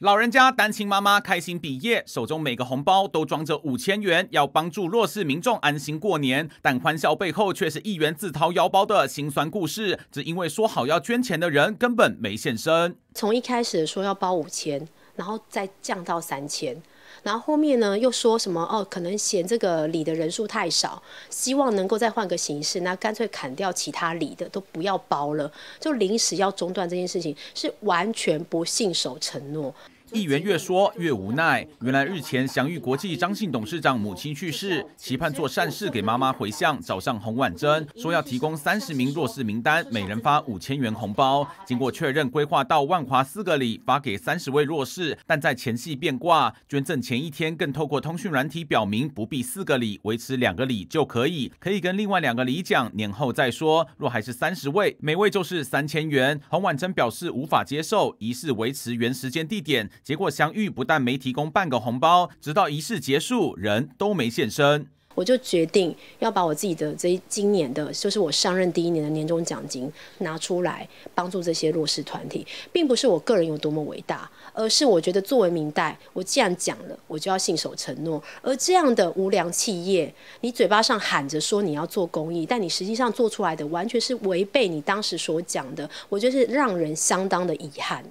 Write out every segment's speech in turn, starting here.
老人家单亲妈妈开心毕业，手中每个红包都装着五千元，要帮助弱势民众安心过年。但欢笑背后却是一元自掏腰包的辛酸故事，只因为说好要捐钱的人根本没现身。从一开始说要包五千。然后再降到三千，然后后面呢又说什么？哦，可能嫌这个礼的人数太少，希望能够再换个形式。那干脆砍掉其他礼的，都不要包了，就临时要中断这件事情，是完全不信守承诺。议员越说越无奈。原来日前祥裕国际张姓董事长母亲去世，期盼做善事给妈妈回向，找上洪婉珍，说要提供三十名弱势名单，每人发五千元红包。经过确认，规划到万华四个里发给三十位弱势，但在前戏变卦，捐赠前一天更透过通讯软体表明不必四个里，维持两个里就可以，可以跟另外两个里讲年后再说。若还是三十位，每位就是三千元。洪婉珍表示无法接受，疑似维持原时间地点。结果相遇不但没提供半个红包，直到仪式结束，人都没现身。我就决定要把我自己的这今年的，就是我上任第一年的年终奖金拿出来帮助这些弱势团体，并不是我个人有多么伟大，而是我觉得作为明代，我既然讲了，我就要信守承诺。而这样的无良企业，你嘴巴上喊着说你要做公益，但你实际上做出来的完全是违背你当时所讲的，我觉得是让人相当的遗憾。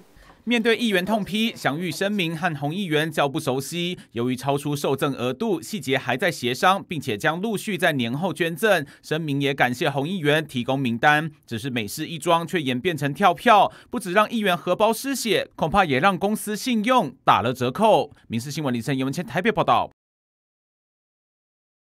面对议员痛批，享誉声明和红议员较不熟悉，由于超出受赠额度，细节还在协商，并且将陆续在年后捐赠。声明也感谢红议员提供名单，只是美事一桩却演变成跳票，不止让议员荷包失血，恐怕也让公司信用打了折扣。民事新闻，李晨、游文谦台北报道。